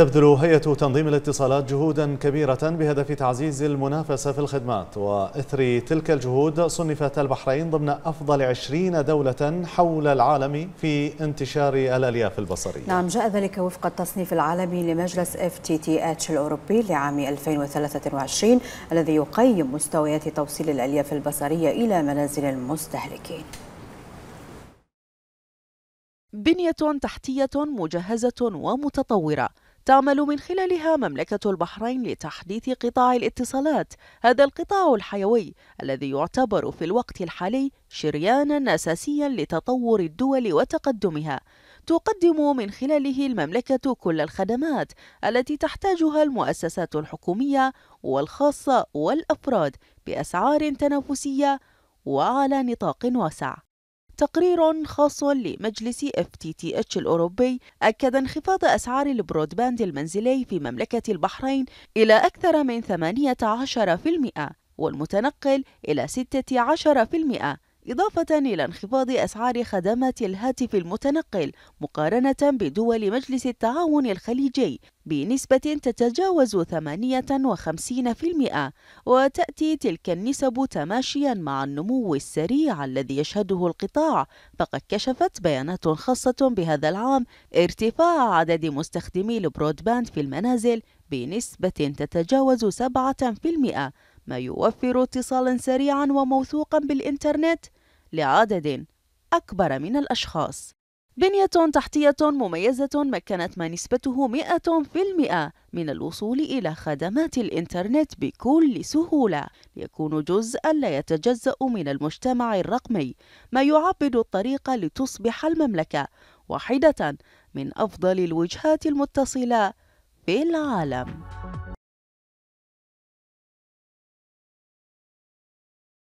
تبذل هيئة تنظيم الاتصالات جهودا كبيرة بهدف تعزيز المنافسة في الخدمات وإثر تلك الجهود صنفت البحرين ضمن أفضل عشرين دولة حول العالم في انتشار الألياف البصرية نعم جاء ذلك وفق التصنيف العالمي لمجلس FTTH الأوروبي لعام 2023 الذي يقيم مستويات توصيل الألياف البصرية إلى منازل المستهلكين بنية تحتية مجهزة ومتطورة تعمل من خلالها مملكة البحرين لتحديث قطاع الاتصالات هذا القطاع الحيوي الذي يعتبر في الوقت الحالي شريانا أساسيا لتطور الدول وتقدمها تقدم من خلاله المملكة كل الخدمات التي تحتاجها المؤسسات الحكومية والخاصة والأفراد بأسعار تنافسية وعلى نطاق واسع تقرير خاص لمجلس FTTH الأوروبي أكد انخفاض أسعار البرودباند المنزلي في مملكة البحرين إلى أكثر من 18% والمتنقل إلى 16% إضافة إلى انخفاض أسعار خدمات الهاتف المتنقل مقارنة بدول مجلس التعاون الخليجي بنسبة تتجاوز 58% وتأتي تلك النسب تماشيا مع النمو السريع الذي يشهده القطاع فقد كشفت بيانات خاصة بهذا العام ارتفاع عدد مستخدمي البرودباند في المنازل بنسبة تتجاوز 7% ما يوفر اتصالا سريعا وموثوقا بالإنترنت لعدد أكبر من الأشخاص بنية تحتية مميزة مكنت ما نسبته 100% من الوصول إلى خدمات الإنترنت بكل سهولة ليكون جزءا لا يتجزأ من المجتمع الرقمي ما يعبد الطريق لتصبح المملكة واحدة من أفضل الوجهات المتصلة في العالم